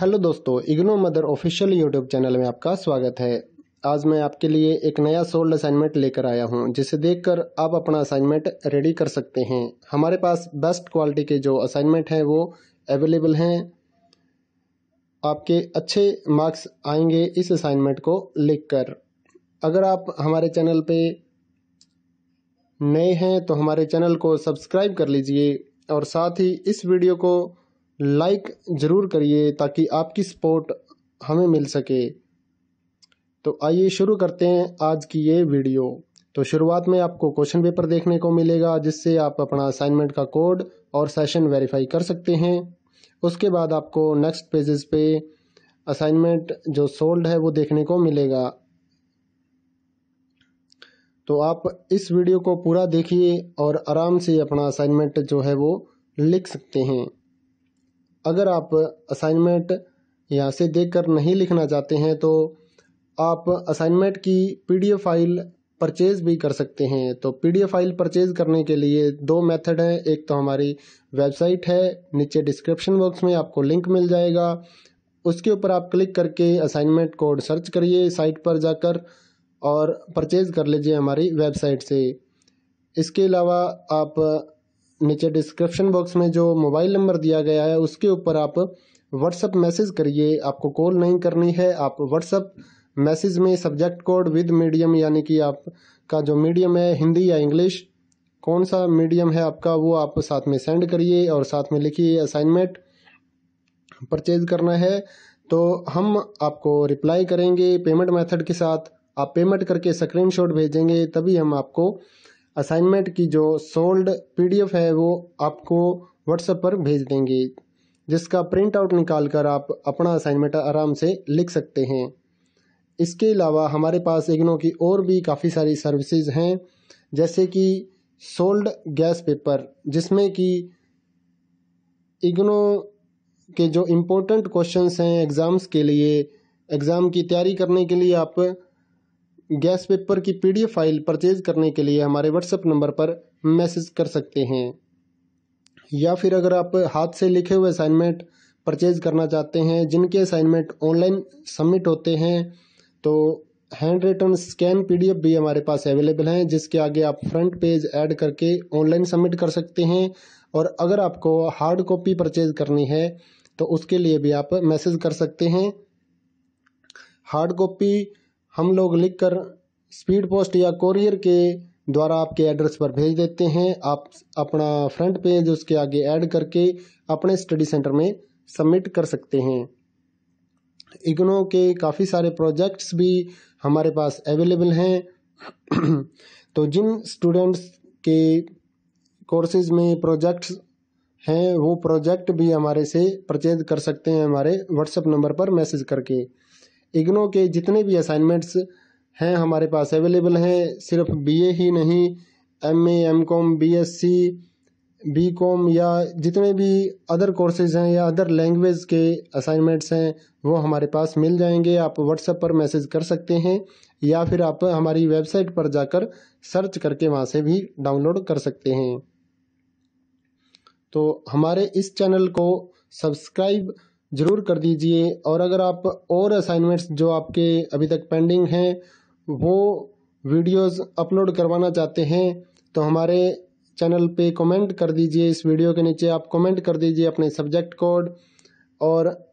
hello दोस्तों IGNOU mother official YouTube channel में आपका स्वागत है आज मैं आपके लिए एक नया सोल्ड असाइनमेंट लेकर आया हूं जिसे देखकर आप अपना असाइनमेंट रेडी कर सकते हैं हमारे पास बेस्ट क्वालिटी के जो असाइनमेंट हैं वो अवेलेबल हैं आपके अच्छे मार्क्स आएंगे इस असाइनमेंट को लिखकर अगर आप हमारे चैनल पे नए हैं तो हमारे चैनल को सब्सक्राइब कर लीजिए और साथ ही इस वीडियो को लाइक ज़रूर करिए ताकि आपकी सपोर्ट हमें मिल सके तो आइए शुरू करते हैं आज की ये वीडियो तो शुरुआत में आपको क्वेश्चन पेपर देखने को मिलेगा जिससे आप अपना असाइनमेंट का कोड और सेशन वेरीफाई कर सकते हैं उसके बाद आपको नेक्स्ट पेजेस पे असाइनमेंट जो सोल्ड है वो देखने को मिलेगा तो आप इस वीडियो को पूरा देखिए और आराम से अपना असाइनमेंट जो है वो लिख सकते हैं अगर आप असाइनमेंट यहाँ से देखकर नहीं लिखना चाहते हैं तो आप असाइनमेंट की पीडीएफ फाइल परचेज़ भी कर सकते हैं तो पीडीएफ फाइल परचेज़ करने के लिए दो मेथड हैं एक तो हमारी वेबसाइट है नीचे डिस्क्रिप्शन बॉक्स में आपको लिंक मिल जाएगा उसके ऊपर आप क्लिक करके असाइनमेंट कोड सर्च करिए साइट पर जाकर और परचेज़ कर लीजिए हमारी वेबसाइट से इसके अलावा आप नीचे डिस्क्रिप्शन बॉक्स में जो मोबाइल नंबर दिया गया है उसके ऊपर आप व्हाट्सअप मैसेज करिए आपको कॉल नहीं करनी है आप व्हाट्सअप मैसेज में सब्जेक्ट कोड विद मीडियम यानी कि आपका जो मीडियम है हिंदी या इंग्लिश कौन सा मीडियम है आपका वो आप साथ में सेंड करिए और साथ में लिखिए असाइनमेंट परचेज करना है तो हम आपको रिप्लाई करेंगे पेमेंट मेथड के साथ आप पेमेंट करके स्क्रीनशॉट भेजेंगे तभी हम आपको असाइनमेंट की जो सोल्ड पीडीएफ है वो आपको व्हाट्सएप पर भेज देंगे जिसका प्रिंट आउट निकाल कर आप अपना असाइनमेंट आराम से लिख सकते हैं इसके अलावा हमारे पास इग्नो की और भी काफ़ी सारी सर्विसेज हैं जैसे कि सोल्ड गैस पेपर जिसमें कि इग्नो के जो इम्पोर्टेंट क्वेश्चंस हैं एग्ज़ाम्स के लिए एग्ज़ाम की तैयारी करने के लिए आप गैस पेपर की पीडीएफ फाइल परचेज करने के लिए हमारे व्हाट्सएप नंबर पर मैसेज कर सकते हैं या फिर अगर आप हाथ से लिखे हुए असाइनमेंट परचेज करना चाहते हैं जिनके असाइनमेंट ऑनलाइन सबमिट होते हैं तो हैंड रिटर्न स्कैन पीडीएफ भी हमारे पास अवेलेबल हैं जिसके आगे आप फ्रंट पेज ऐड करके ऑनलाइन सबमिट कर सकते हैं और अगर आपको हार्ड कॉपी परचेज करनी है तो उसके लिए भी आप मैसेज कर सकते हैं हार्ड कॉपी हम लोग लिखकर स्पीड पोस्ट या कोरियर के द्वारा आपके एड्रेस पर भेज देते हैं आप अपना फ्रंट पेज उसके आगे ऐड करके अपने स्टडी सेंटर में सबमिट कर सकते हैं इग्नो के काफ़ी सारे प्रोजेक्ट्स भी हमारे पास अवेलेबल हैं तो जिन स्टूडेंट्स के कोर्सेज में प्रोजेक्ट्स हैं वो प्रोजेक्ट भी हमारे से परचेज कर सकते हैं हमारे व्हाट्सएप नंबर पर मैसेज करके इग्नो के जितने भी असाइनमेंट्स हैं हमारे पास अवेलेबल हैं सिर्फ बीए ही नहीं M MCom MCom BSc BCom या जितने भी अदर कोर्सेज हैं या अदर लैंग्वेज के असाइनमेंट्स हैं वो हमारे पास मिल जाएंगे आप व्हाट्सएप पर मैसेज कर सकते हैं या फिर आप हमारी वेबसाइट पर जाकर सर्च करके वहाँ से भी डाउनलोड कर सकते हैं तो हमारे इस चैनल को सब्सक्राइब ज़रूर कर दीजिए और अगर आप और असाइनमेंट्स जो आपके अभी तक पेंडिंग हैं वो वीडियोस अपलोड करवाना चाहते हैं तो हमारे चैनल पे कमेंट कर दीजिए इस वीडियो के नीचे आप कमेंट कर दीजिए अपने सब्जेक्ट कोड और